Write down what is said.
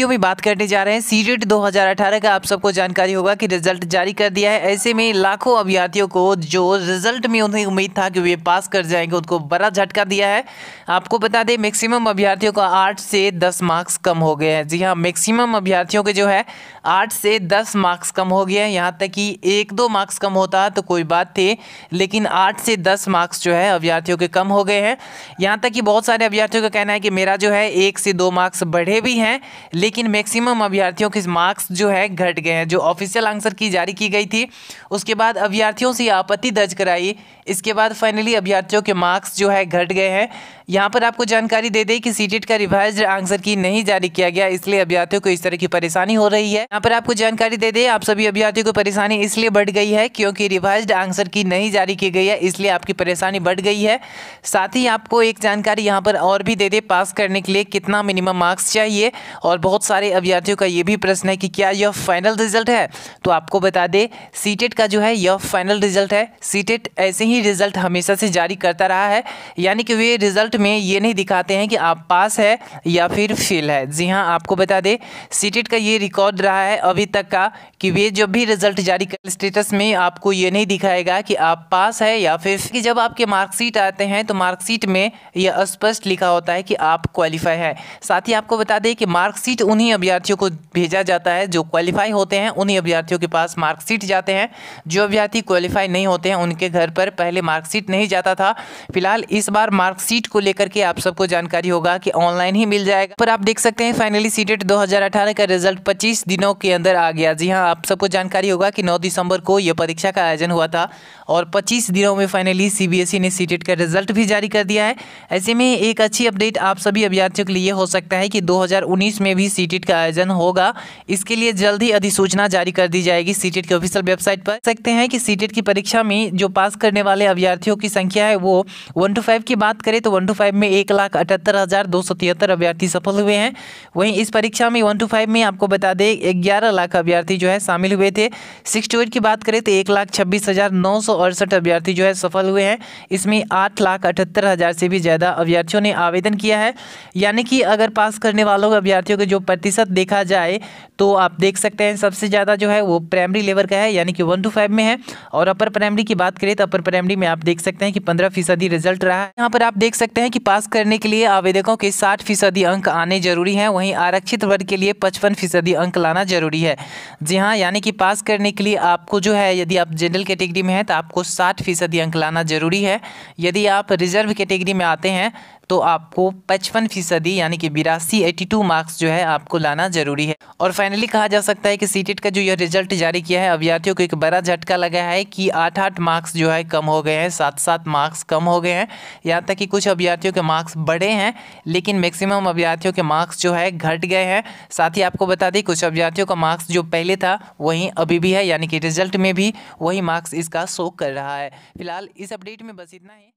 video में बात करने जा रहे हैं सी सीटेट 2018 का आप सबको जानकारी होगा कि रिजल्ट जारी कर दिया है ऐसे में लाखों अभ्यर्थियों को जो रिजल्ट में उन्हें उम्मीद था कि वे पास कर जाएंगे उनको बड़ा झटका दिया है आपको बता दें मैक्सिमम अभ्यर्थियों का आठ से दस मार्क्स कम हो गए हैं जी हाँ मैक्सिमम अभ्यर्थियों के जो है आठ से दस मार्क्स कम हो गया है यहाँ तक कि एक दो मार्क्स कम होता तो कोई बात थी लेकिन आठ से दस मार्क्स जो है अभ्यर्थियों के कम हो गए हैं यहाँ तक कि बहुत सारे अभ्यर्थियों का कहना है कि मेरा जो है एक से दो मार्क्स बढ़े भी हैं लेकिन लेकिन मैक्सिमम अभ्यर्थियों के मार्क्स जो है घट गए हैं जो ऑफिशियल आंसर की जारी की गई थी उसके बाद अभ्यर्थियों से आपत्ति दर्ज कराई इसके बाद फाइनली अभ्यर्थियों के मार्क्स जो है घट गए हैं यहाँ पर आपको जानकारी दे दें कि सी e का रिवाइज आंसर की नहीं जारी किया गया इसलिए अभ्यर्थियों को इस तरह की परेशानी हो रही है यहाँ पर आपको जानकारी दे दें आप सभी अभ्यर्थियों को परेशानी इसलिए बढ़ गई है क्योंकि रिवाइज आंसर की नहीं जारी की गई है इसलिए आपकी परेशानी बढ़ गई है साथ ही आपको एक जानकारी यहाँ पर और भी दे दें पास करने के लिए कितना मिनिमम मार्क्स चाहिए और बहुत बहुत सारे अभ्यर्थियों का ये भी प्रश्न है कि क्या यह फाइनल रिजल्ट है तो आपको बता दें सीटेट e का जो है यह फाइनल रिजल्ट है सीटेट e ऐसे ही रिजल्ट हमेशा से जारी करता रहा है यानी कि वे रिजल्ट में ये नहीं दिखाते हैं कि आप पास है या फिर फेल है जी हाँ आपको बता दें सीटेट e का ये रिकॉर्ड रहा है अभी तक का कि वे जब भी रिजल्ट जारी कर स्टेटस में आपको ये नहीं दिखाएगा कि आप पास है या फिर कि जब आपके मार्कशीट आते हैं तो मार्कशीट में यह स्पष्ट लिखा होता है कि आप क्वालिफाई है साथ ही आपको बता दें कि मार्कशीट मार्कशीट उन्हीं अभ्यर्थियों को भेजा जाता है जो क्वालिफाई होते हैं उन्हीं अभ्यर्थियों के पास मार्कशीट जाते हैं जो अभ्यर्थी क्वालिफाई नहीं होते हैं उनके घर पर पहले मार्कशीट नहीं जाता था फिलहाल इस बार मार्कशीट को लेकर के आप सबको जानकारी होगा कि ऑनलाइन ही मिल जाएगा पर आप देख सकते हैं फाइनली सीटेट दो का रिजल्ट पच्चीस दिनों के अंदर आ गया जी हाँ आप सबको जानकारी होगा कि नौ दिसंबर को यह परीक्षा का आयोजन हुआ था और पच्चीस दिनों में फाइनली सी e ने सीटेट का रिजल्ट भी जारी कर दिया है ऐसे में एक अच्छी अपडेट आप सभी अभ्यर्थियों के लिए हो सकता है कि 2019 में भी सी का आयोजन होगा इसके लिए जल्द ही अधिसूचना जारी कर दी जाएगी सी की ऑफिशियल वेबसाइट पर सकते हैं कि सी की परीक्षा में जो पास करने वाले अभ्यर्थियों की संख्या है वो वन टू फाइव की बात करें तो वन टू फाइव में एक लाख अठहत्तर हज़ार दो सौ तिहत्तर अभ्यर्थी सफल हुए हैं वहीं इस परीक्षा में वन टू फाइव में आपको बता दें ग्यारह लाख अभ्यर्थी जो है शामिल हुए थे सिक्स टू एट की बात करें तो एक लाख छब्बीस हज़ार नौ सौ अड़सठ अभ्यर्थी जो है सफल हुए हैं इसमें आठ लाख अठहत्तर हज़ार से भी ज़्यादा अभ्यर्थियों ने आवेदन किया है यानी कि अगर पास करने वालों अभ्यर्थियों के जो प्रतिशत देखा जाए तो आप देख सकते हैं सबसे ज़्यादा जो है वो प्राइमरी लेवल का है यानी कि वन टू फाइव में है और अपर प्राइमरी की बात करें तो अपर प्राइमरी में आप देख सकते हैं कि पंद्रह फीसदी रिजल्ट रहा है यहाँ पर आप देख सकते हैं कि पास करने के लिए आवेदकों के साठ फीसदी अंक आने जरूरी हैं वहीं आरक्षित वर्ग के लिए पचपन फीसदी अंक लाना जरूरी है जी हाँ यानी कि पास करने के लिए आपको जो है यदि आप जनरल कैटेगरी में हैं तो आपको साठ फीसदी अंक लाना जरूरी है यदि आप रिजर्व कैटेगरी में आते हैं तो आपको पचपन फीसदी यानी कि बिरासी एटी टू मार्क्स जो है आपको लाना जरूरी है और फाइनली कहा जा सकता है कि सी e का जो यह रिजल्ट जारी किया है अभ्यर्थियों को एक बड़ा झटका लगा है कि आठ आठ मार्क्स जो है कम हो गए हैं सात सात मार्क्स कम हो गए हैं यहाँ तक कि कुछ अभ्यर्थियों के मार्क्स बढ़े हैं लेकिन मैक्सिमम अभ्यर्थियों के मार्क्स जो है घट गए हैं साथ ही आपको बता दें कुछ अभ्यर्थियों का मार्क्स जो पहले था वही अभी भी है यानी कि रिजल्ट में भी वही मार्क्स इसका शो कर रहा है फिलहाल इस अपडेट में बस इतना ही